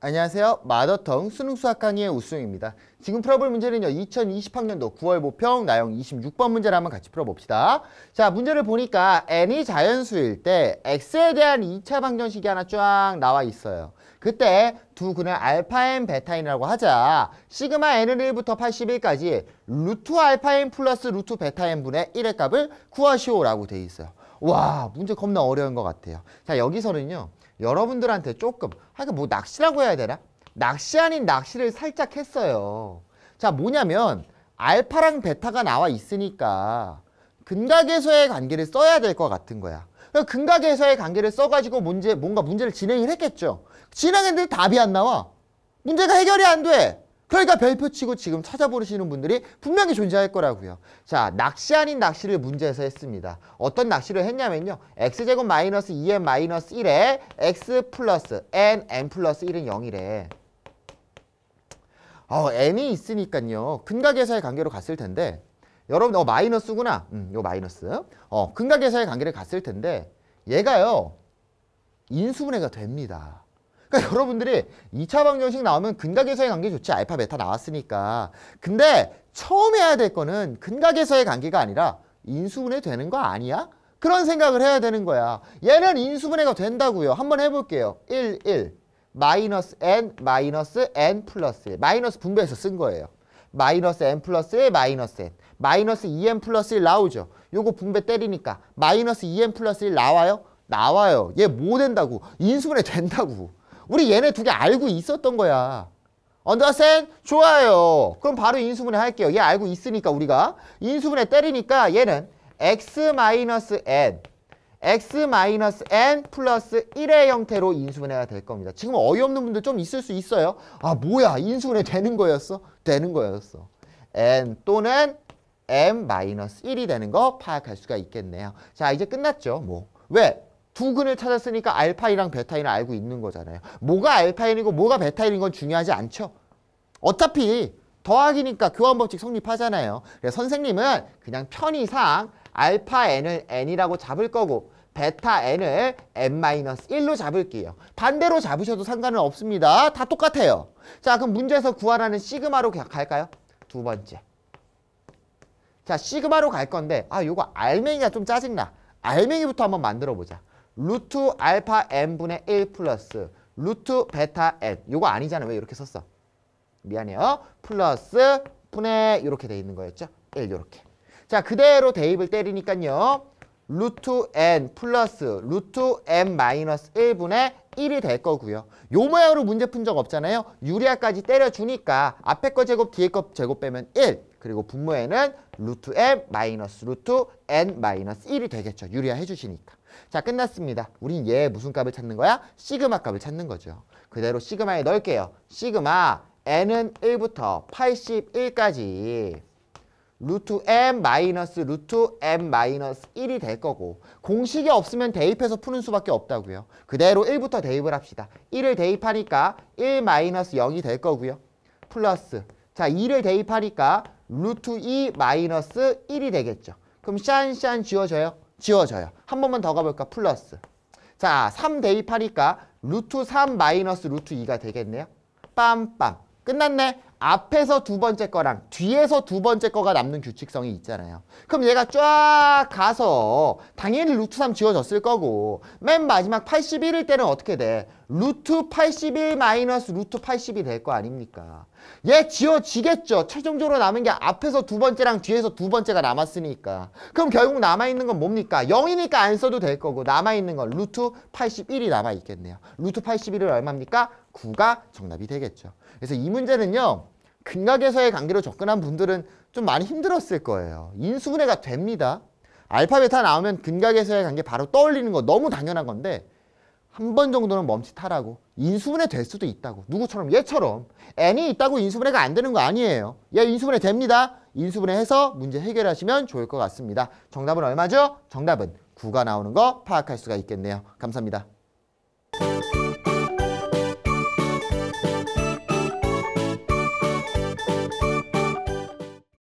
안녕하세요. 마더텅 수능 수학 강의의 우승입니다. 지금 풀어볼 문제는요. 2020학년도 9월 모평 나영 26번 문제를 한번 같이 풀어봅시다. 자, 문제를 보니까 n이 자연수일 때 x에 대한 2차 방정식이 하나 쫙 나와 있어요. 그때 두 근을 알파 n 베타 n이라고 하자. 시그마 n은 1부터 81까지 루트 알파 n 플러스 루트 베타 n 분의 1의 값을 구하시오라고 돼 있어요. 와 문제 겁나 어려운 것 같아요 자 여기서는요 여러분들한테 조금 하여간 아, 뭐 낚시라고 해야 되나? 낚시 아닌 낚시를 살짝 했어요 자 뭐냐면 알파랑 베타가 나와 있으니까 근각에서의 관계를 써야 될 것 같은 거야 근각에서의 관계를 써가지고 문제, 뭔가 문제를 진행을 했겠죠 진행했는데 답이 안 나와 문제가 해결이 안돼 그러니까 별표 치고 지금 찾아보시는 분들이 분명히 존재할 거라고요. 자, 낚시 아닌 낚시를 문제에서 했습니다. 어떤 낚시를 했냐면요. x제곱 마이너스 2n 마이너스 1에 x 플러스 n, n 플러스 1은 0이래. 어, n이 있으니까요. 근각에서의 관계로 갔을 텐데 여러분 어 마이너스구나. 음, 요 마이너스. 어, 근각에서의 관계를 갔을 텐데 얘가요. 인수분해가 됩니다. 그러니까 여러분들이 2차 방정식 나오면 근각에서의 관계 좋지 알파 베타 나왔으니까 근데 처음 해야 될 거는 근각에서의 관계가 아니라 인수분해 되는 거 아니야? 그런 생각을 해야 되는 거야 얘는 인수분해가 된다고요 한번 해볼게요 1, 1 마이너스 n 마이너스 n 플러스 1 마이너스 분배해서 쓴 거예요 마이너스 n 플러스 1 마이너스 n 마이너스 2n e 플러스 1 나오죠 요거 분배 때리니까 마이너스 2n e 플러스 1 나와요? 나와요. 얘 뭐 된다고? 인수분해 된다고. 우리 얘네 두 개 알고 있었던 거야. 언더센? 좋아요. 그럼 바로 인수분해 할게요. 얘 알고 있으니까 우리가 인수분해 때리니까 얘는 x 마이너스 n x 마이너스 n 플러스 1의 형태로 인수분해가 될 겁니다. 지금 어이없는 분들 좀 있을 수 있어요. 아 뭐야 인수분해 되는 거였어? 되는 거였어. n 또는 n 마이너스 1이 되는 거 파악할 수가 있겠네요. 자 이제 끝났죠. 뭐 왜? 두 근을 찾았으니까 알파이랑 베타이는 알고 있는 거잖아요. 뭐가 알파인이고 뭐가 베타인인 건 중요하지 않죠. 어차피 더하기니까 교환법칙 성립하잖아요. 그래서 선생님은 그냥 편의상 알파 n을 n이라고 잡을 거고 베타 n을 n-1로 잡을게요. 반대로 잡으셔도 상관은 없습니다. 다 똑같아요. 자, 그럼 문제에서 구하라는 시그마로 갈까요? 두 번째. 자, 시그마로 갈 건데 아, 요거 알맹이가 좀 짜증나. 알맹이부터 한번 만들어 보자. 루트 알파 n분의 1 플러스 루트 베타 n 요거 아니잖아요. 왜 이렇게 썼어? 미안해요. 플러스 분의 이렇게 돼 있는 거였죠. 1 요렇게. 자 그대로 대입을 때리니까요. 루트 n 플러스 루트 n 마이너스 1분의 1이 될 거고요. 요 모양으로 문제 푼 적 없잖아요. 유리아까지 때려주니까 앞에 거 제곱 뒤에 거 제곱 빼면 1 그리고 분모에는 루트 m 마이너스 루트 n 마이너스 1이 되겠죠. 유리아 해주시니까. 자 끝났습니다. 우린 얘 무슨 값을 찾는 거야? 시그마 값을 찾는 거죠. 그대로 시그마에 넣을게요. 시그마 n은 1부터 81까지 루트 m 마이너스 루트 m 마이너스 1이 될 거고 공식이 없으면 대입해서 푸는 수밖에 없다고요. 그대로 1부터 대입을 합시다. 1을 대입하니까 1 마이너스 0이 될 거고요. 플러스 자 2를 대입하니까 루트 2 마이너스 1이 되겠죠. 그럼 샨짠 지워져요? 지워져요. 한 번만 더 가볼까? 플러스 자3 대입하니까 루트 3 마이너스 루트 2가 되겠네요. 빰빰 끝났네. 앞에서 두 번째 거랑 뒤에서 두 번째 거가 남는 규칙성이 있잖아요. 그럼 얘가 쫙 가서 당연히 루트 3 지워졌을 거고 맨 마지막 81일 때는 어떻게 돼? 루트 81 마이너스 루트 80이 될 거 아닙니까? 얘 지워지겠죠. 최종적으로 남은 게 앞에서 두 번째랑 뒤에서 두 번째가 남았으니까. 그럼 결국 남아있는 건 뭡니까? 0이니까 안 써도 될 거고 남아있는 건 루트 81이 남아있겠네요. 루트 81은 얼마입니까? 9가 정답이 되겠죠. 그래서 이 문제는요. 근각에서의 관계로 접근한 분들은 좀 많이 힘들었을 거예요. 인수분해가 됩니다. 알파, 벳타 나오면 근각에서의 관계 바로 떠올리는 거 너무 당연한 건데 한 번 정도는 멈칫하라고 인수분해 될 수도 있다고 누구처럼 얘처럼 n이 있다고 인수분해가 안 되는 거 아니에요. 얘 인수분해 됩니다. 인수분해해서 문제 해결하시면 좋을 것 같습니다. 정답은 얼마죠? 정답은 구가 나오는 거 파악할 수가 있겠네요. 감사합니다.